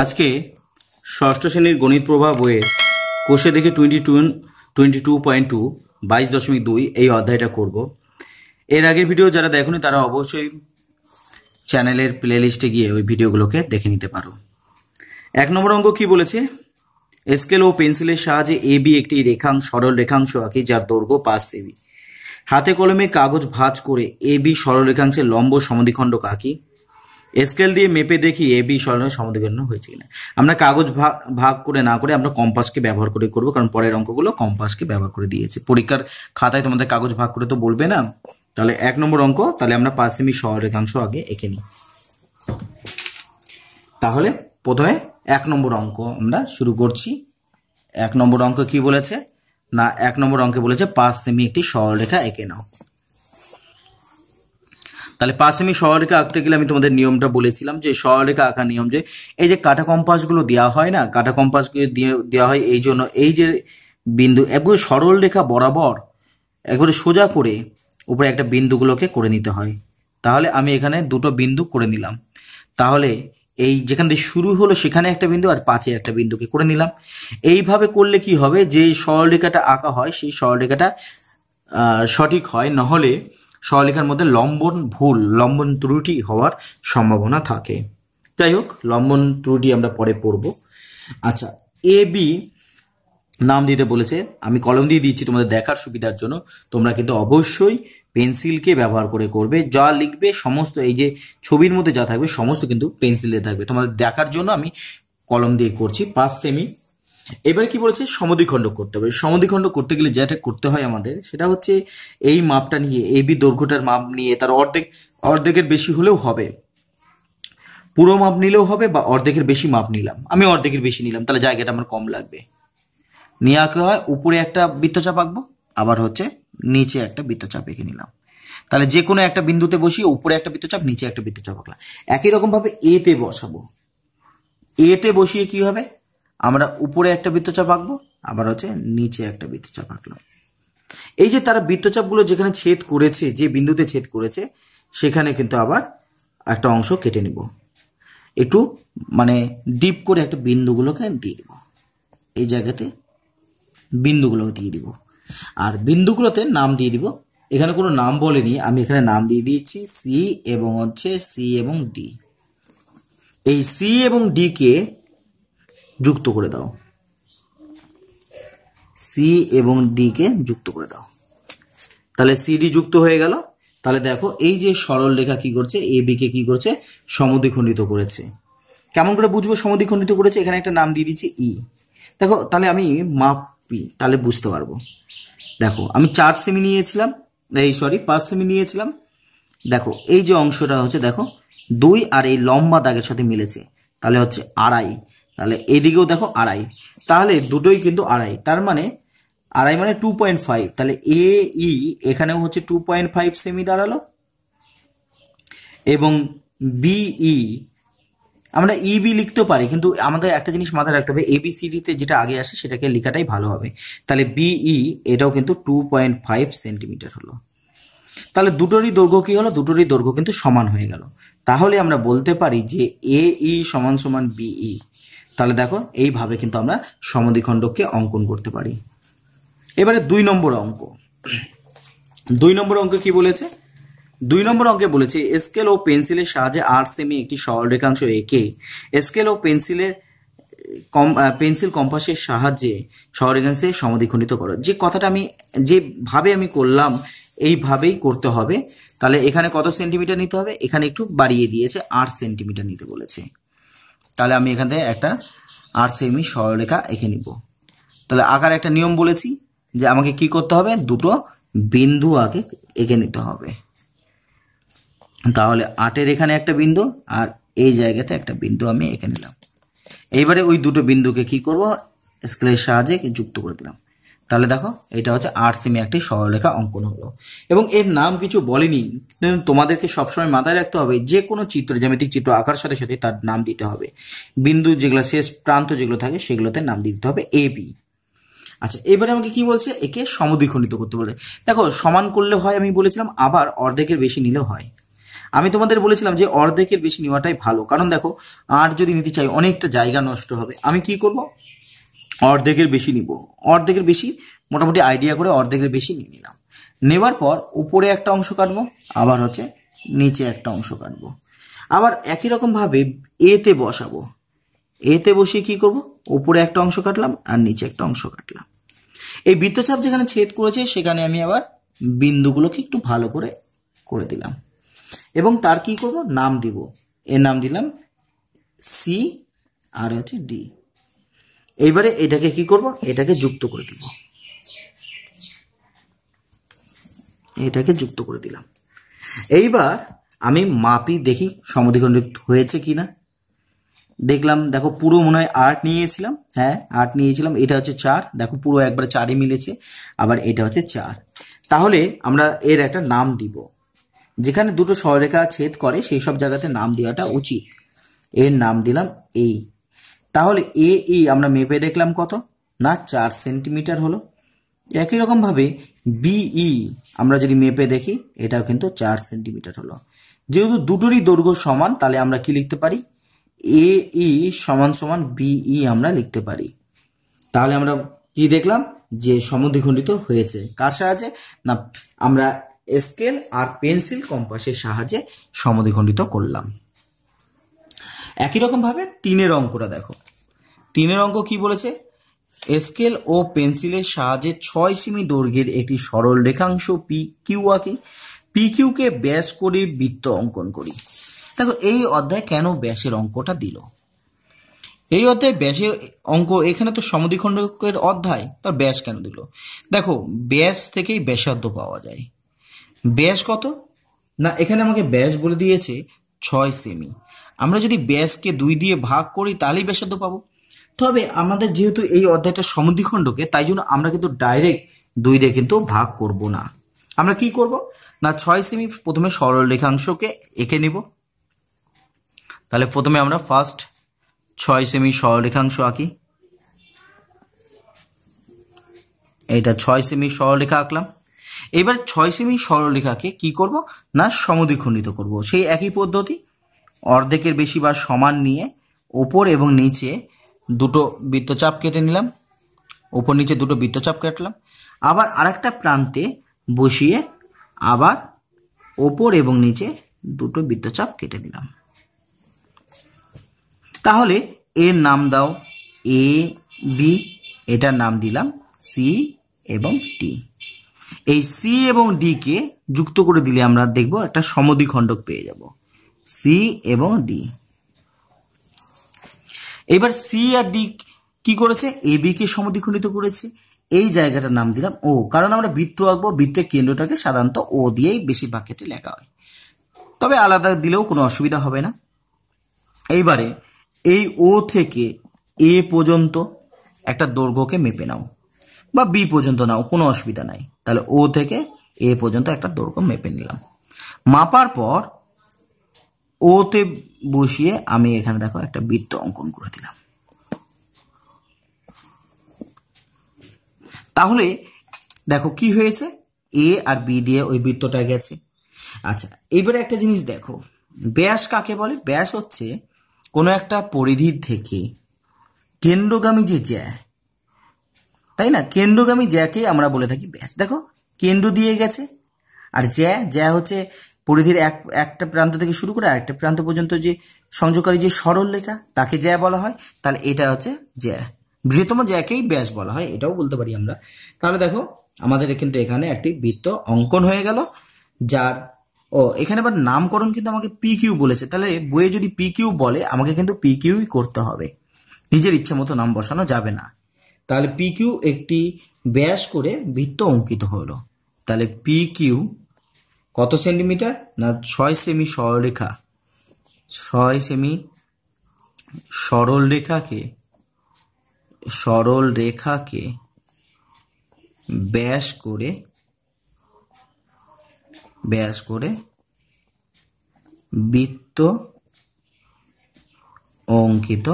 আজকে ষষ্ঠ শ্রেণীর গণিত প্রভাব বইয়ে কোষে দেখে twenty two twenty two point two বাইশ দশমিক দুই এই অধ্যায়টা করব এর আগের ভিডিও যারা দেখনি তারা অবশ্যই চ্যানেলের প্লে লিস্টে গিয়ে ওই ভিডিওগুলোকে দেখে নিতে পারো এক নম্বর অঙ্ক কি বলেছে স্কেল ও পেন্সিলের সাহায্যে এ বি একটি রেখাং সরল রেখাংশ আঁকি যার দৈর্ঘ্য পাঁচ সেবি হাতে কলমে কাগজ ভাঁজ করে এ বি সরল রেখাংশের লম্ব সমধিখণ্ড আঁকি স্কেল দিয়ে মেপে দেখি এ বি সরণের সমদ্বিখণ্ড হয়েছে কিনা আমরা কাগজ ভাগ করে না করে আমরা কম্পাসকে ব্যবহার করে করব কারণ পরের অঙ্কগুলো কম্পাসকে ব্যবহার করে দিয়েছে পরীক্ষার খাতায় তোমাদের কাগজ ভাগ করে তো বলবে না তাহলে এক নম্বর অঙ্ক তাহলে আমরা পাঁচ সেমি সরেখাংশ আগে এঁকে নিই তাহলে প্রথমে এক নম্বর অঙ্ক আমরা শুরু করছি এক নম্বর অঙ্ক কি বলেছে না এক নম্বর অঙ্কে বলেছে পাঁচ সেমি একটি সরলরেখা এঁকে নাও তাহলে প্রাথমিক সরলরেখা আঁকতে গেলে আমি তোমাদের নিয়মটা বলেছিলাম যে সরলরেখা আঁকার নিয়ম যে এই যে কাটা কম্পাসগুলো দেওয়া হয় না কাটা কম্পাস দিয়ে দেওয়া হয় এই জন্য এই যে বিন্দু একবারে সরল রেখা বরাবর একবারে সোজা করে উপরে একটা বিন্দুগুলোকে করে নিতে হয় তাহলে আমি এখানে দুটো বিন্দু করে নিলাম তাহলে এই যেখান থেকে শুরু হলো সেখানে একটা বিন্দু আর পাঁচে একটা বিন্দুকে করে নিলাম এইভাবে করলে কি হবে যে সরলরেখাটা আঁকা হয় সেই সরলরেখাটা সঠিক হয় নহলে সরলেখার মধ্যে লম্বন ভুল লম্বন ত্রুটি হওয়ার সম্ভাবনা থাকে যাই হোক লম্বন ত্রুটি আমরা পরে পড়ব আচ্ছা এ বি নাম দিতে বলেছে আমি কলম দিয়ে দিচ্ছি তোমাদের দেখার সুবিধার জন্য তোমরা কিন্তু অবশ্যই পেন্সিলকে ব্যবহার করে করবে যা লিখবে সমস্ত এই যে ছবির মধ্যে যা থাকবে সমস্ত কিন্তু পেন্সিলে থাকবে তোমাদের দেখার জন্য আমি কলম দিয়ে করছি পাঁচ সেমি এবারে কি বলেছে সমদ্বিখণ্ড করতে হবে সমদ্বিখণ্ড করতে গেলে যেটা করতে হয় আমাদের সেটা হচ্ছে এই মাপটা নিয়ে এ বি দৈর্ঘ্যটার মাপ নিয়ে তার অর্ধেক অর্ধেকের বেশি হলেও হবে পুরো মাপ নিলেও হবে বা অর্ধেকের বেশি মাপ নিলাম আমি অর্ধেকের বেশি নিলাম তাহলে জায়গাটা আমার কম লাগবে নিয়ে আঁকে হয় উপরে একটা বৃত্তচাপ আঁকবো আবার হচ্ছে নিচে একটা বৃত্তচাপ এঁকে নিলাম তাহলে যে কোনো একটা বিন্দুতে বসিয়ে উপরে একটা বৃত্তচাপ নিচে একটা বৃত্তচাপ আঁকলাম একই রকমভাবে এতে বসাবো এতে বসিয়ে কি হবে আমরা উপরে একটা বৃত্তচাপ আঁকবো আবার হচ্ছে নিচে একটা বৃত্তচাপ আঁকলাম এই যে তারা বৃত্তচাপগুলো যেখানে ছেদ করেছে যে বিন্দুতে ছেদ করেছে সেখানে কিন্তু আবার একটা অংশ কেটে নিব একটু মানে ডিপ করে একটা বিন্দুগুলোকে দিয়ে দিব এই জায়গাতে বিন্দুগুলোকে দিয়ে দিব আর বিন্দুগুলোতে নাম দিয়ে দিব এখানে কোনো নাম বলেনি আমি এখানে নাম দিয়ে দিয়েছি সি এবং হচ্ছে সি এবং ডি এই সি এবং ডিকে যুক্ত করে দাও সি এবং ডিকে যুক্ত করে দাও তাহলে সিডি যুক্ত হয়ে গেল তাহলে দেখো এই যে সরল রেখা কি করছে এ বিকে কি করছে সমদ্বিখণ্ডিত করেছে কেমন করে বুঝবো সমদ্বিখণ্ডিত করেছে এখানে একটা নাম দিয়ে দিচ্ছি ই e। দেখো তাহলে আমি মাপি তাহলে বুঝতে পারবো দেখো আমি চার সেমি নিয়েছিলাম এই সরি পাঁচ সেমি নিয়েছিলাম দেখো এই যে অংশটা হচ্ছে দেখো দুই আর এই লম্বা দাগের সাথে মিলেছে তাহলে হচ্ছে আড়াই তাহলে এদিকেও দেখো আড়াই তাহলে দুটোই কিন্তু আড়াই তার মানে আড়াই মানে টু পয়েন্ট ফাইভ তাহলে এ ই এখানেও হচ্ছে টু পয়েন্ট ফাইভ সেমি দাঁড়ালো এবং বিই আমরা ইবি লিখতেও পারি কিন্তু আমাদের একটা জিনিস মাথায় রাখতে হবে এবিসিডিতে যেটা আগে আসে সেটাকে লেখাটাই ভালো হবে তাহলে বিই এটাও কিন্তু টু পয়েন্ট ফাইভ সেন্টিমিটার হলো তাহলে দুটোরই দৈর্ঘ্য কী হলো দুটোরই দৈর্ঘ্য কিন্তু সমান হয়ে গেল তাহলে আমরা বলতে পারি যে এ ই সমান সমান বিই তাহলে দেখো এইভাবে কিন্তু আমরা সমদ্বিখণ্ডককে অঙ্কন করতে পারি এবারে দুই নম্বর অঙ্ক দুই নম্বর অঙ্ক কি বলেছে দুই নম্বর অঙ্কে বলেছে স্কেল ও পেন্সিলের সাহায্যে আট সেমি একটি সরলরেখাংশ এঁকে স্কেল ও পেন্সিলের কম পেন্সিল কম্পাসের সাহায্যে সরলরেখাংশে সমদ্বিখণ্ডিত করো যে কথাটা আমি যেভাবে আমি করলাম এইভাবেই করতে হবে তাহলে এখানে কত সেন্টিমিটার নিতে হবে এখানে একটু বাড়িয়ে দিয়েছে আট সেন্টিমিটার নিতে বলেছে তাহলে আমি এখান থেকে একটা আট সেমি সরলরেখা এঁকে নিব তাহলে আঁকার একটা নিয়ম বলেছি যে আমাকে কি করতে হবে দুটো বিন্দু আগে এঁকে নিতে হবে তাহলে আটের এখানে একটা বিন্দু আর এই জায়গাতে একটা বিন্দু আমি এঁকে নিলাম এইবারে ওই দুটো বিন্দুকে কি করব স্কেলের সাহায্যে যুক্ত করে দিলাম তাহলে দেখো এটা হচ্ছে আর সিমে একটি সরলরেখা অঙ্কন হলো এবং এর নাম কিছু বলেনি তোমাদেরকে সবসময় মাথায় রাখতে হবে যে কোনো চিত্র জ্যামিতিক চিত্র আঁকার সাথে সাথে তার নাম দিতে হবে বিন্দু যেগুলো শেষ প্রান্ত যেগুলো থাকে সেগুলোতে নাম দিতে হবে এ বি আচ্ছা এবারে আমাকে কি বলছে একে সমদ্বিখণ্ডিত করতে বলে দেখো সমান করলে হয় আমি বলেছিলাম আবার অর্ধেকের বেশি নিলেও হয় আমি তোমাদের বলেছিলাম যে অর্ধেকের বেশি নেওয়াটাই ভালো কারণ দেখো আর যদি নিতে চাই অনেকটা জায়গা নষ্ট হবে আমি কি করব অর্ধেকের বেশি নিব অর্ধেকের বেশি মোটামুটি আইডিয়া করে অর্ধেকের বেশি নিয়ে নিলাম নেবার পর উপরে একটা অংশ কাটবো আবার হচ্ছে নিচে একটা অংশ কাটবো আবার একই রকমভাবে এতে বসাবো এতে বসিয়ে কি করব উপরে একটা অংশ কাটলাম আর নিচে একটা অংশ কাটলাম এই বৃত্তচাপ যেখানে ছেদ করেছে সেখানে আমি আবার বিন্দুগুলোকে একটু ভালো করে করে দিলাম এবং তার কি করব নাম দিব এর নাম দিলাম সি আর হচ্ছে ডি এইবারে এটাকে কি করব এটাকে যুক্ত করে দিব এটাকে যুক্ত করে দিলাম এইবার আমি মাপি দেখি সমদ্বিখণ্ডিত হয়েছে কি না দেখলাম দেখো পুরো মনে হয় আট নিয়েছিলাম হ্যাঁ আট নিয়েছিলাম এটা হচ্ছে চার দেখো পুরো একবার চারই মিলেছে আবার এটা হচ্ছে চার তাহলে আমরা এর একটা নাম দিব যেখানে দুটো সরেখা ছেদ করে সেই সব জায়গাতে নাম দেওয়াটা উচিত এর নাম দিলাম এই তাহলে এ ই আমরা মেপে দেখলাম কত না চার সেন্টিমিটার হলো একই রকমভাবে বিই আমরা যদি মেপে দেখি এটাও কিন্তু চার সেন্টিমিটার হলো যেহেতু দুটোরই দৈর্ঘ্য সমান তাহলে আমরা কি লিখতে পারি এ ই সমান সমান বিই আমরা লিখতে পারি তাহলে আমরা কি দেখলাম যে সমুদ্রিখণ্ডিত হয়েছে কার সাহায্যে না আমরা স্কেল আর পেন্সিল কম্পাসের সাহায্যে সমুদ্রিখণ্ডিত করলাম একই রকমভাবে তিনের অঙ্কটা দেখো তিনের অঙ্ক কি বলেছে স্কেল ও পেন্সিলের সাহায্যে ছয় সিমি দৈর্ঘ্যের একটি সরল রেখাংশ পি কিউ আঁকি পি কিউকে ব্যাস করে বৃত্ত অঙ্কন করি দেখো এই অধ্যায় কেন ব্যাসের অঙ্কটা দিল এই অধ্যায় ব্যাসের অঙ্ক এখানে তো সমদ্বিখণ্ডকের অধ্যায় তার ব্যাস কেন দিল দেখো ব্যাস থেকেই ব্যাসার্ধ পাওয়া যায় ব্যাস কত না এখানে আমাকে ব্যাস বলে দিয়েছে ছয় সেমি আমরা যদি ব্যাসকে দুই দিয়ে ভাগ করি তাহলেই ব্যাসার্ধ পাবো তবে আমাদের যেহেতু এই অধ্যায়টা সমুদ্রিখণ্ডকে তাই জন্য আমরা কিন্তু ডাইরেক্ট দুই দিয়ে কিন্তু ভাগ করব না আমরা কি করব না ছয় সেমি প্রথমে সরল রেখাংশকে এঁকে নিব তাহলে প্রথমে আমরা ফার্স্ট ছয় সেমি সরল রেখাংশ আঁকি এটা ছয় সেমি রেখা আঁকলাম এবার ছয় সেমি রেখাকে কি করব না সমদ্বিখণ্ডিত করব সেই একই পদ্ধতি অর্ধেকের বেশি বা সমান নিয়ে ওপর এবং নিচে দুটো বৃত্তচাপ কেটে নিলাম ওপর নিচে দুটো বৃত্তচাপ কাটলাম আবার আরেকটা প্রান্তে বসিয়ে আবার ওপর এবং নিচে দুটো বৃত্তচাপ কেটে দিলাম তাহলে এর নাম দাও এ বি এটার নাম দিলাম সি এবং টি এই সি এবং ডিকে যুক্ত করে দিলে আমরা দেখব একটা সমদ্বিখণ্ডক পেয়ে যাব সি এবং ডি এবার সি আর ডি কি করেছে এ বি কে সমদ্বিখণ্ডিত করেছে এই জায়গাটার নাম দিলাম ও কারণ আমরা বৃত্ত আঁকবো বৃত্তের কেন্দ্রটাকে সাধারণত ও দিয়েই বেশিরভাগ ক্ষেত্রে লেখা হয় তবে আলাদা দিলেও কোনো অসুবিধা হবে না এইবারে এই ও থেকে এ পর্যন্ত একটা দৈর্ঘ্যকে মেপে নাও বা বি পর্যন্ত নাও কোনো অসুবিধা নাই তাহলে ও থেকে এ পর্যন্ত একটা দৈর্ঘ্য মেপে নিলাম মাপার পর ওতে বসিয়ে আমি এখানে দেখো একটা বৃত্ত অঙ্কন করে দিলাম তাহলে দেখো কি হয়েছে এ আর বি দিয়ে ওই বৃত্তটা গেছে আচ্ছা এবারে একটা জিনিস দেখো ব্যাস কাকে বলে ব্যাস হচ্ছে কোনো একটা পরিধি থেকে কেন্দ্রগামী যে জ্যা তাই না কেন্দ্রগামী জ্যাকে আমরা বলে থাকি ব্যাস দেখো কেন্দ্র দিয়ে গেছে আর জ্যা জ্যা হচ্ছে পরিধির এক একটা প্রান্ত থেকে শুরু করে আরেকটা প্রান্ত পর্যন্ত যে সংযোগকারী যে সরল রেখা তাকে জ্যা বলা হয় তাহলে এটা হচ্ছে জ্যা বৃহত্তম জ্যাকেই ব্যাস বলা হয় এটাও বলতে পারি আমরা তাহলে দেখো আমাদের কিন্তু এখানে একটি বৃত্ত অঙ্কন হয়ে গেল যার ও এখানে আবার নামকরণ কিন্তু আমাকে পি কিউ বলেছে তাহলে বইয়ে যদি পি কিউ বলে আমাকে কিন্তু পি কিউই করতে হবে নিজের ইচ্ছে মতো নাম বসানো যাবে না তাহলে পি কিউ একটি ব্যাস করে বৃত্ত অঙ্কিত হলো তাহলে পি কিউ কত সেন্টিমিটার না ছয় সেমি সরলরেখা ছয় সেমি সরল রেখাকে সরল রেখাকে ব্যাস করে ব্যাস করে বৃত্ত অঙ্কিত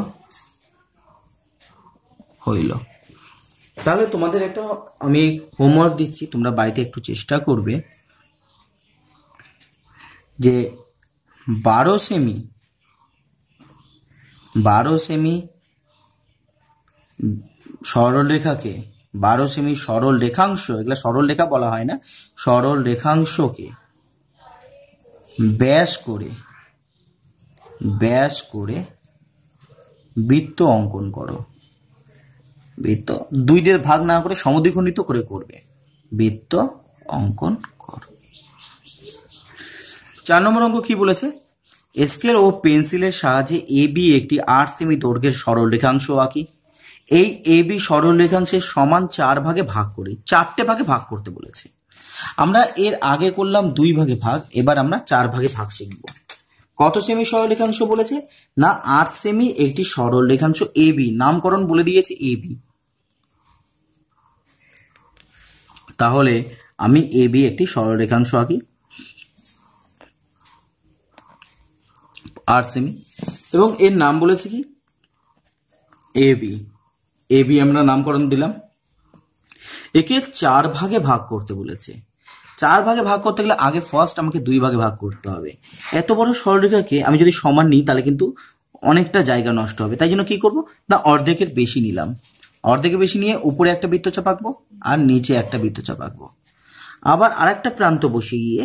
হইল তাহলে তোমাদের একটা আমি হোমওয়ার্ক দিচ্ছি তোমরা বাড়িতে একটু চেষ্টা করবে যে বারো সেমি বারো সেমি সরল রেখাকে বারো সেমি সরল রেখাংশ এগুলো সরল রেখা বলা হয় না সরল রেখাংশকে ব্যাস করে ব্যাস করে বৃত্ত অঙ্কন করো বৃত্ত দুই দিয়ে ভাগ না করে সমদ্বিখণ্ডিত করে করবে বৃত্ত অঙ্কন চার নম্বর অঙ্ক কি বলেছে স্কেল ও পেন্সিলের সাহায্যে এ বি একটি আট সেমি দৈর্ঘ্যের সরল রেখাংশ আঁকি এই এ বি সরল রেখাংশের সমান চার ভাগে ভাগ করি চারটে ভাগে ভাগ করতে বলেছে আমরা এর আগে করলাম দুই ভাগে ভাগ এবার আমরা চার ভাগে ভাগ শিখব কত সেমি সরল রেখাংশ বলেছে না আট সেমি একটি রেখাংশ এ বি নামকরণ বলে দিয়েছে এ বি তাহলে আমি এ বি একটি রেখাংশ আঁকি আট সেমি এবং এর নাম বলেছে কি এ বি এ বি আমরা নামকরণ দিলাম একে চার ভাগে ভাগ করতে বলেছে চার ভাগে ভাগ করতে গেলে আগে ফার্স্ট আমাকে দুই ভাগে ভাগ করতে হবে এত বড় সরলরেখাকে আমি যদি সমান নিই তাহলে কিন্তু অনেকটা জায়গা নষ্ট হবে তাই জন্য কী করবো না অর্ধেকের বেশি নিলাম অর্ধেকের বেশি নিয়ে উপরে একটা বৃত্তচাপ আঁকবো আর নিচে একটা বৃত্তচাপ আঁকবো আবার আরেকটা প্রান্ত বসিয়ে গিয়ে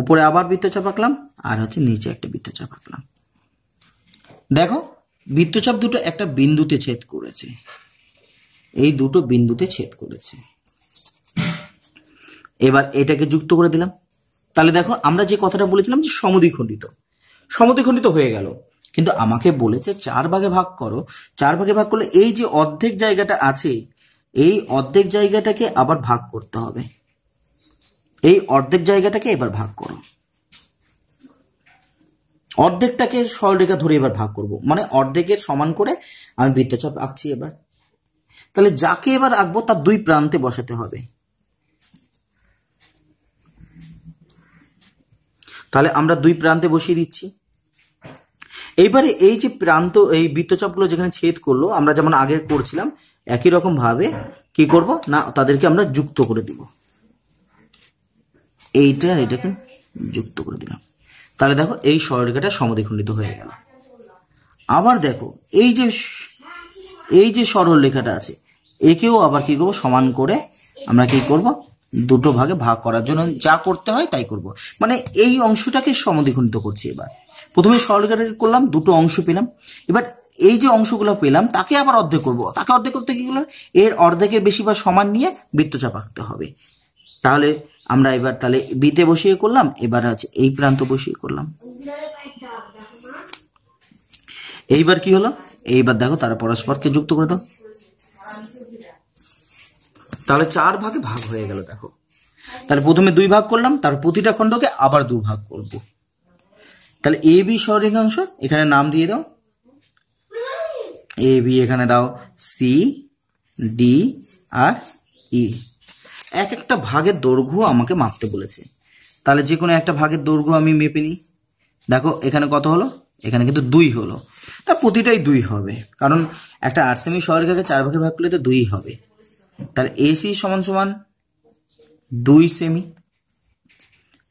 উপরে আবার বৃত্তচাপ আঁকলাম আর হচ্ছে নিচে একটা বৃত্তচাপ আঁকলাম দেখো বৃত্তচাপ দুটো একটা বিন্দুতে ছেদ করেছে এই দুটো বিন্দুতে ছেদ করেছে এবার এটাকে যুক্ত করে দিলাম তাহলে দেখো আমরা যে কথাটা বলেছিলাম যে সমদ্বিখণ্ডিত সমদ্বিখণ্ডিত হয়ে গেল কিন্তু আমাকে বলেছে চার ভাগে ভাগ করো চার ভাগে ভাগ করলে এই যে অর্ধেক জায়গাটা আছে এই অর্ধেক জায়গাটাকে আবার ভাগ করতে হবে এই অর্ধেক জায়গাটাকে এবার ভাগ করো অর্ধেকটাকে সরলরেখা ধরে এবার ভাগ করব মানে অর্ধেকের সমান করে আমি বৃত্তচাপ আঁকছি এবার তাহলে যাকে এবার আঁকবো তার দুই প্রান্তে বসাতে হবে তাহলে আমরা দুই প্রান্তে বসিয়ে দিচ্ছি এইবারে এই যে প্রান্ত এই বৃত্তচাপগুলো যেখানে ছেদ করলো আমরা যেমন আগে করছিলাম একই রকমভাবে কি করব না তাদেরকে আমরা যুক্ত করে দিব এইটা এটাকে যুক্ত করে দিলাম তাহলে দেখো এই সরলরেখাটা সমদ্বিখণ্ডিত হয়ে গেল আবার দেখো এই যে এই যে সরলরেখাটা আছে একেও আবার কি করব সমান করে আমরা কি করব দুটো ভাগে ভাগ করার জন্য যা করতে হয় তাই করব মানে এই অংশটাকে সমদ্বিখণ্ডিত করছি এবার প্রথমে সরলরেখাটাকে করলাম দুটো অংশ পেলাম এবার এই যে অংশগুলো পেলাম তাকে আবার অর্ধেক করব তাকে অর্ধেক করতে কি করলাম এর অর্ধেকের বেশি বা সমান নিয়ে বৃত্তচাপ আঁকতে হবে তাহলে আমরা এবার তাহলে বিতে বসিয়ে করলাম এবার আছে এই প্রান্ত বসিয়ে করলাম এইবার কি হলো এইবার দেখো তারা পরস্পরকে যুক্ত করে দাও তাহলে চার ভাগে ভাগ হয়ে গেল দেখো তাহলে প্রথমে দুই ভাগ করলাম তার প্রতিটা খণ্ডকে আবার দু ভাগ করব তাহলে এ বি সরেখাংশ এখানে নাম দিয়ে দাও এ বি এখানে দাও সি ডি আর ই এক একটা ভাগের দৈর্ঘ্য আমাকে মাপতে বলেছে তাহলে যে কোনো একটা ভাগের দৈর্ঘ্য আমি মেপে নিই দেখো এখানে কত হলো এখানে কিন্তু দুই হলো তা প্রতিটাই দুই হবে কারণ একটা সেমি শহরকে চার ভাগে ভাগ করলে তো দুই হবে তাহলে এসি সমান সমান দুই সেমি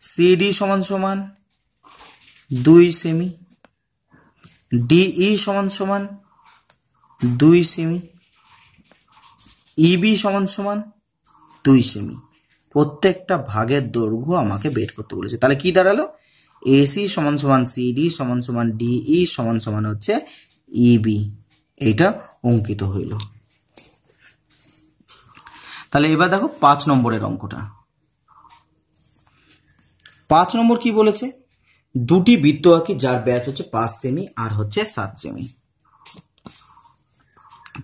সিডি সমান সমান দুই সেমি ডিই সমান সমান দুই সেমি ইবি সমান সমান দুই সেমি প্রত্যেকটা ভাগের দৈর্ঘ্য আমাকে বের করতে বলেছে তাহলে কি দাঁড়ালো এসি সমান সমান সিডি সমান সমান ডিই e সমান সমান হচ্ছে ইবি e এইটা অঙ্কিত হইল তাহলে এবার দেখো পাঁচ নম্বরের অঙ্কটা পাঁচ নম্বর কি বলেছে দুটি বৃত্ত আঁকি যার ব্যাস হচ্ছে পাঁচ সেমি আর হচ্ছে সাত সেমি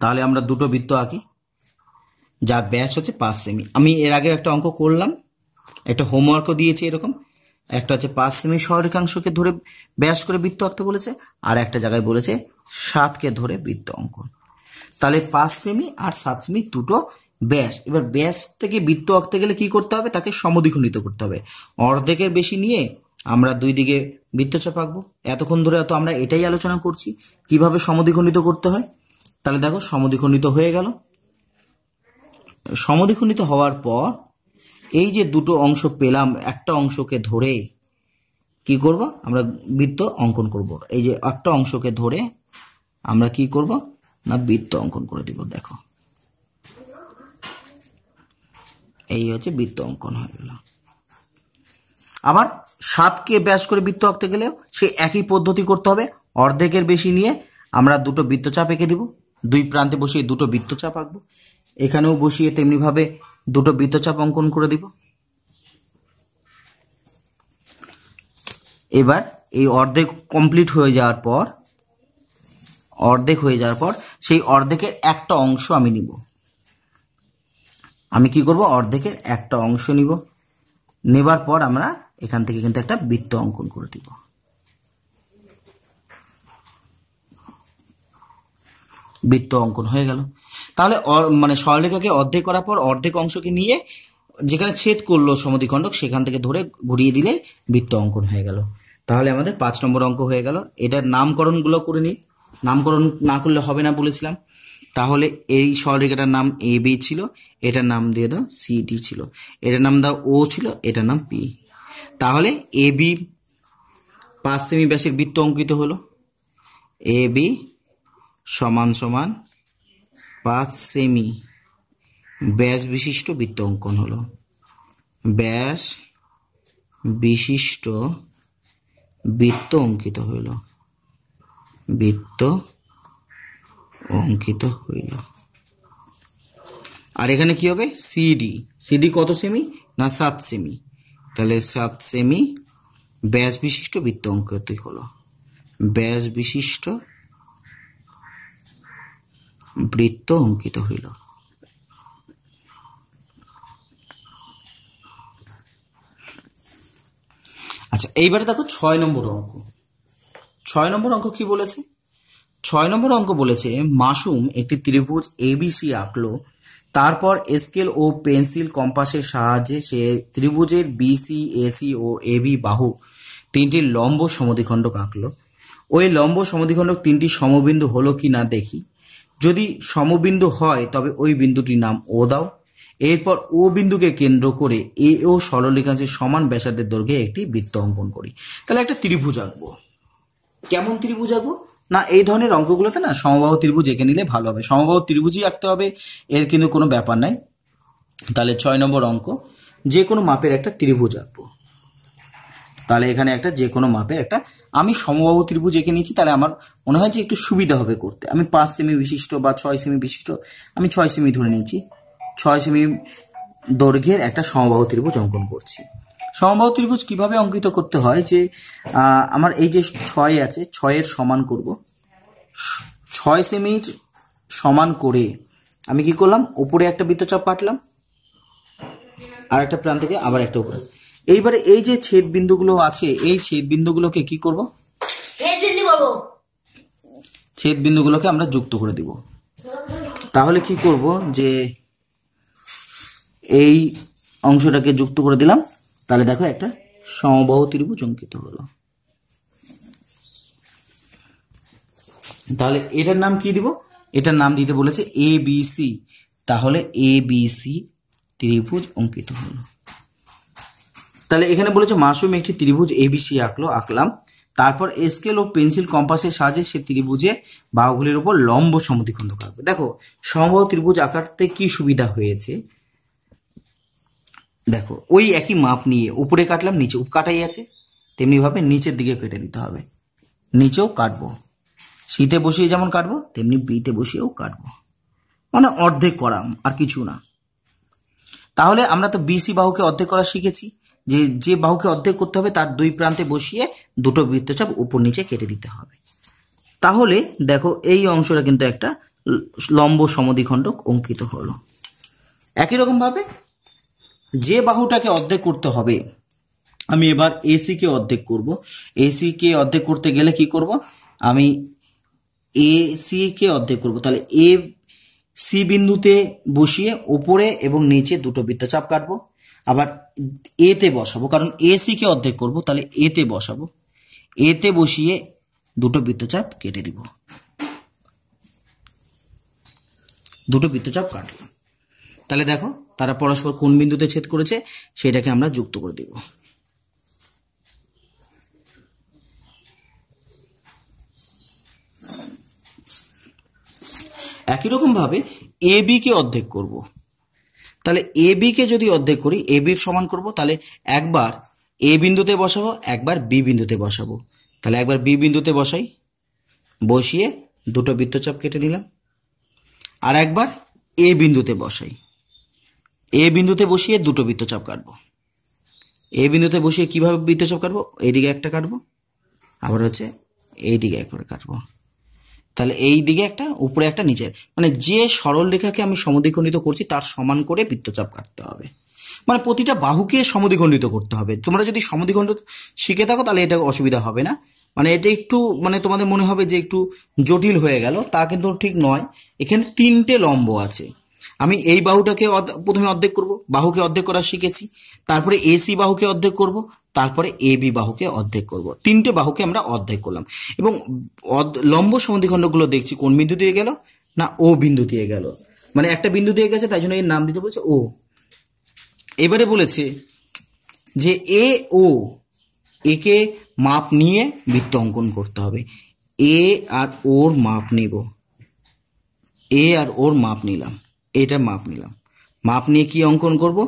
তাহলে আমরা দুটো বৃত্ত আঁকি যার ব্যাস হচ্ছে পাঁচ সেমি আমি এর আগে একটা অঙ্ক করলাম একটা হোমওয়ার্কও দিয়েছি এরকম একটা হচ্ছে পাঁচ সেমি সরেখাংশকে ধরে ব্যাস করে বৃত্ত আঁকতে বলেছে আর একটা জায়গায় বলেছে সাতকে ধরে বৃত্ত অঙ্কন তাহলে পাঁচ সেমি আর সাত সেমি দুটো ব্যাস এবার ব্যাস থেকে বৃত্ত আঁকতে গেলে কি করতে হবে তাকে সমদিখণ্ডিত করতে হবে অর্ধেকের বেশি নিয়ে আমরা দুই দিকে বৃত্তচাপ আঁকবো এতক্ষণ ধরে এত আমরা এটাই আলোচনা করছি কিভাবে সমদিখণ্ডিত করতে হয় তাহলে দেখো সমদিখণ্ডিত হয়ে গেল সমদ্বিখণ্ডিত হওয়ার পর এই যে দুটো অংশ পেলাম একটা অংশকে ধরে কি করব আমরা বৃত্ত অঙ্কন করব এই যে একটা অংশকে ধরে আমরা কি করব না বৃত্ত অঙ্কন করে দিব দেখো এই হচ্ছে বৃত্ত অঙ্কন হয়ে গেল আবার সাতকে ব্যাস করে বৃত্ত আঁকতে গেলেও সে একই পদ্ধতি করতে হবে অর্ধেকের বেশি নিয়ে আমরা দুটো বৃত্তচাপ এঁকে দিব দুই প্রান্তে বসে দুটো বৃত্তচাপ আঁকবো এখানেও বসিয়ে তেমনিভাবে দুটো বৃত্তচাপ অঙ্কন করে দিব এবার এই অর্ধেক কমপ্লিট হয়ে যাওয়ার পর অর্ধেক হয়ে যাওয়ার পর সেই অর্ধেকের একটা অংশ আমি নিব আমি কি করব অর্ধেকের একটা অংশ নিব নেবার পর আমরা এখান থেকে কিন্তু একটা বৃত্ত অঙ্কন করে দিব বৃত্ত অঙ্কন হয়ে গেল তাহলে মানে সরলরেখাকে অর্ধেক করার পর অর্ধেক অংশকে নিয়ে যেখানে ছেদ করলো সমদ্বিখণ্ডক সেখান থেকে ধরে ঘুরিয়ে দিলে বৃত্ত অঙ্কন হয়ে গেল তাহলে আমাদের পাঁচ নম্বর অঙ্ক হয়ে গেল এটার নামকরণগুলো করে নিই নামকরণ না করলে হবে না বলেছিলাম তাহলে এই সরলরেখাটার নাম এ বি ছিল এটার নাম দিয়ে দাও সি ডি ছিল এটার নাম দাও ও ছিল এটার নাম পি তাহলে এ বি পাঁচ সেমি ব্যাসের বৃত্ত অঙ্কিত হলো এ বি সমান সমান পাঁচ সেমি ব্যাস বিশিষ্ট বৃত্ত অঙ্কন হলো ব্যাস বিশিষ্ট বৃত্ত অঙ্কিত হইল বৃত্ত অঙ্কিত হইল আর এখানে কি হবে সিডি সিডি কত সেমি না সাত সেমি তাহলে সাত সেমি ব্যাস বিশিষ্ট বৃত্ত অঙ্কিত হলো ব্যাস বিশিষ্ট বৃত্ত অঙ্কিত হইল আচ্ছা এইবারে দেখো ছয় নম্বর অঙ্ক ছয় নম্বর অঙ্ক কি বলেছে ছয় নম্বর অঙ্ক বলেছে মাসুম একটি ত্রিভুজ এবিসি আঁকলো তারপর স্কেল ও পেন্সিল কম্পাসের সাহায্যে সে ত্রিভুজের বিসি এসি ও এবি বাহু তিনটির লম্ব সমধিখণ্ডক আঁকলো ওই লম্ব সমধিখণ্ডক তিনটি সমবিন্দু হলো কি না দেখি যদি সমবিন্দু হয় তবে ওই বিন্দুটির নাম ও দাও এরপর ও বিন্দুকে কেন্দ্র করে এ ও সরলরেখাংশের সমান ব্যাসার্ধের দৈর্ঘ্যে একটি বৃত্ত অঙ্কন করি তাহলে একটা ত্রিভুজ আঁকবো কেমন ত্রিভুজ আঁকবো না এই ধরনের অঙ্কগুলোতে না সমবাহ ত্রিভুজ এঁকে নিলে ভালো হবে সমবাহ ত্রিভুজই আঁকতে হবে এর কিন্তু কোনো ব্যাপার নাই তাহলে ছয় নম্বর অঙ্ক যে কোনো মাপের একটা ত্রিভুজ আঁকবো তাহলে এখানে একটা যে কোনো মাপের একটা আমি সমবাহ ত্রিভুজ এঁকে নিয়েছি তাহলে আমার মনে হয় যে একটু সুবিধা হবে করতে আমি পাঁচ সেমি বিশিষ্ট বা ছয় সেমি বিশিষ্ট আমি ছয় সেমি ধরে নিয়েছি ছয় সেমি দৈর্ঘ্যের একটা সমবাহ ত্রিভুজ অঙ্কন করছি সমবাহ ত্রিভুজ কিভাবে অঙ্কিত করতে হয় যে আমার এই যে ছয় আছে ছয়ের সমান করব ছয় সেমির সমান করে আমি কি করলাম উপরে একটা বৃত্তচাপ পাটলাম আর একটা প্রান্তকে থেকে আবার একটা উপরে এইবারে এই যে ছেদ বিন্দুগুলো আছে এই ছেদ বিন্দুগুলোকে কি করব ছেদ বিন্দুগুলোকে আমরা যুক্ত করে দিব তাহলে কি করব যে এই অংশটাকে যুক্ত করে দিলাম তাহলে দেখো একটা সমবাহু ত্রিভুজ অঙ্কিত হলো তাহলে এটার নাম কি দিব এটার নাম দিতে বলেছে এ বি সি তাহলে এ বি সি ত্রিভুজ অঙ্কিত হলো তাহলে এখানে বলেছে মাশরুম একটি ত্রিভুজ এবিসি আঁকলো আঁকলাম তারপর স্কেল ও পেন্সিল কম্পাসের সাহায্যে সে ত্রিভুজে বাহুগুলির উপর লম্ব সমদ্বিখণ্ড আঁকবে দেখো সমবাহু ত্রিভুজ আঁকাতে কি সুবিধা হয়েছে দেখো ওই একই মাপ নিয়ে উপরে কাটলাম নিচে কাটাই আছে তেমনিভাবে নিচের দিকে কেটে নিতে হবে নিচেও কাটবো শীতে বসিয়ে যেমন কাটবো তেমনি বিতে বসিয়েও কাটবো মানে অর্ধেক করা আর কিছু না তাহলে আমরা তো বিসি বাহুকে অর্ধেক করা শিখেছি যে যে বাহুকে অর্ধেক করতে হবে তার দুই প্রান্তে বসিয়ে দুটো বৃত্তচাপ উপর নিচে কেটে দিতে হবে তাহলে দেখো এই অংশটা কিন্তু একটা লম্ব সমদ্বিখণ্ডক অঙ্কিত হলো একই রকমভাবে যে বাহুটাকে অর্ধেক করতে হবে আমি এবার এসিকে অর্ধেক করব এসিকে অর্ধেক করতে গেলে কি করব আমি এ কে অর্ধেক করব তাহলে এ সি বিন্দুতে বসিয়ে ওপরে এবং নিচে দুটো বৃত্তচাপ কাটবো আবার এতে বসাবো কারণ এসিকে অর্ধেক করব তাহলে এতে বসাবো এতে বসিয়ে দুটো বৃত্তচাপ কেটে দিব দুটো বৃত্তচাপ কাটলাম তাহলে দেখো তারা পরস্পর কোন বিন্দুতে ছেদ করেছে সেটাকে আমরা যুক্ত করে দিব একই রকমভাবে এ বিকে অর্ধেক করবো তাহলে এ বিকে যদি অর্ধেক করি এ বির সমান করব তাহলে একবার এ বিন্দুতে বসাবো একবার বি বিন্দুতে বসাবো তাহলে একবার বি বিন্দুতে বসাই বসিয়ে দুটো বৃত্তচাপ কেটে নিলাম আর একবার এ বিন্দুতে বসাই এ বিন্দুতে বসিয়ে দুটো বৃত্তচাপ কাটবো এ বিন্দুতে বসিয়ে কীভাবে বৃত্তচাপ কাটবো এইদিকে একটা কাটবো আবার হচ্ছে এইদিকে একবার কাটবো তাহলে এই দিকে একটা উপরে একটা নিচে মানে যে সরল রেখাকে আমি সমধিখণ্ডিত করছি তার সমান করে বৃত্তচাপ কাটতে হবে মানে প্রতিটা বাহুকে সমধিখণ্ডিত করতে হবে তোমরা যদি সমধিখণ্ডিত শিখে থাকো তাহলে এটা অসুবিধা হবে না মানে এটা একটু মানে তোমাদের মনে হবে যে একটু জটিল হয়ে গেল তা কিন্তু ঠিক নয় এখানে তিনটে লম্ব আছে আমি এই বাহুটাকে প্রথমে অর্ধেক করব বাহুকে অর্ধেক করা শিখেছি তারপরে এসি বাহুকে অর্ধেক করব তারপরে এ বি বাহুকে অর্ধেক করব তিনটে বাহুকে আমরা অর্ধেক করলাম এবং লম্ব সমাধিখণ্ডগুলো দেখছি কোন বিন্দু দিয়ে গেল না ও বিন্দু দিয়ে গেল মানে একটা বিন্দু দিয়ে গেছে তাই জন্য এর নাম দিতে বলছে ও এবারে বলেছে যে এ ও একে মাপ নিয়ে বৃত্ত অঙ্কন করতে হবে এ আর ওর মাপ নিব এ আর ওর মাপ নিলাম এটা মাপ নিলাম মাপ নিয়ে কি অঙ্কন করব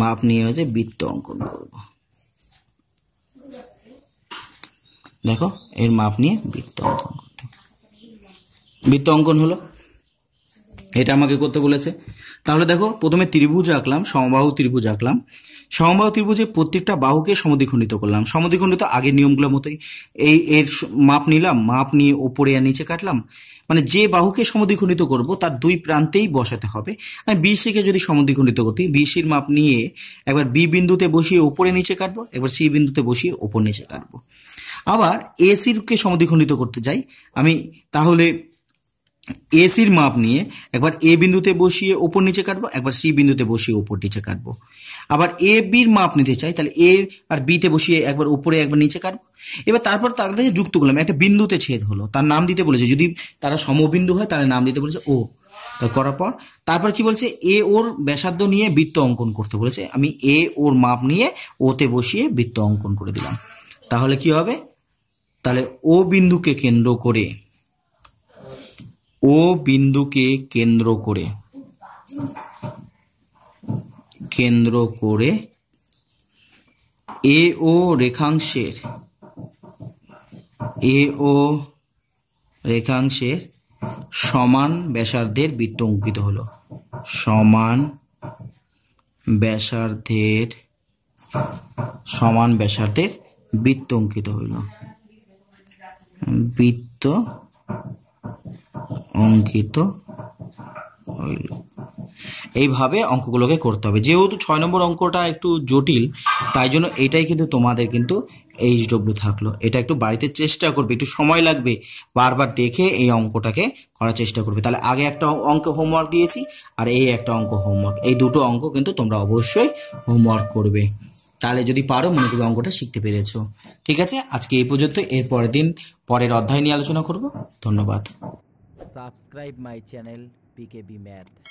মাপ নিয়ে হচ্ছে বৃত্ত অঙ্কন করব দেখো এর মাপ নিয়ে বৃত্ত অঙ্কন করতে বৃত্ত অঙ্কন হলো এটা আমাকে করতে বলেছে তাহলে দেখো প্রথমে ত্রিভুজ আঁকলাম সমবাহু ত্রিভুজ আঁকলাম সমবাহু ত্রিভুজে প্রত্যেকটা বাহুকে সমদ্বিখণ্ডিত করলাম সমদ্বিখণ্ডিত আগের নিয়মগুলোর মতোই এই এর মাপ নিলাম মাপ নিয়ে ওপরে আর নিচে কাটলাম মানে যে বাহুকে সমদ্বিখণ্ডিত করব তার দুই প্রান্তেই বসাতে হবে আমি বিসিকে যদি সমদ্বিখণ্ডিত করি বিসির মাপ নিয়ে একবার বি বিন্দুতে বসিয়ে ওপরে নিচে কাটবো একবার সি বিন্দুতে বসিয়ে ওপর নিচে কাটবো আবার এসিরকে সমদ্বিখণ্ডিত করতে যাই আমি তাহলে এসির মাপ নিয়ে একবার এ বিন্দুতে বসিয়ে ওপর নিচে কাটবো একবার সি বিন্দুতে বসিয়ে ওপর নিচে কাটবো আবার এ বির মাপ নিতে চাই তাহলে এ আর বিতে বসিয়ে একবার উপরে একবার নিচে কাটবো এবার তারপর তাদেরকে যুক্ত করলাম একটা বিন্দুতে ছেদ হলো তার নাম দিতে বলেছে যদি তারা সমবিন্দু হয় তাহলে নাম দিতে বলেছে ও তা করার পর তারপর কি বলছে এ ওর ব্যাসার্ধ নিয়ে বৃত্ত অঙ্কন করতে বলেছে আমি এ ওর মাপ নিয়ে ওতে বসিয়ে বৃত্ত অঙ্কন করে দিলাম তাহলে কি হবে তাহলে ও বিন্দুকে কেন্দ্র করে ও বিন্দুকে কেন্দ্র করে কেন্দ্র করে এ ও রেখাংশের এ ও রেখাংশের সমান ব্যাসার্ধের বৃত্ত অঙ্কিত হলো সমান ব্যাসার্ধের সমান ব্যাসার্ধের বৃত্ত অঙ্কিত হইল বৃত্ত অঙ্কিত এইভাবে অঙ্কগুলোকে করতে হবে যেহেতু ছয় নম্বর অঙ্কটা একটু জটিল তাই জন্য এটাই কিন্তু তোমাদের কিন্তু এইচ ডব্লিউ থাকলো এটা একটু বাড়িতে চেষ্টা করবে একটু সময় লাগবে বারবার দেখে এই অঙ্কটাকে করার চেষ্টা করবে তাহলে আগে একটা অঙ্ক হোমওয়ার্ক দিয়েছি আর এই একটা অঙ্ক হোমওয়ার্ক এই দুটো অঙ্ক কিন্তু তোমরা অবশ্যই হোমওয়ার্ক করবে তাহলে যদি পারো মনে করি অঙ্কটা শিখতে পেরেছো ঠিক আছে আজকে এই পর্যন্ত এর পরের দিন পরের অধ্যায় নিয়ে আলোচনা করব ধন্যবাদ subscribe my channel PK B math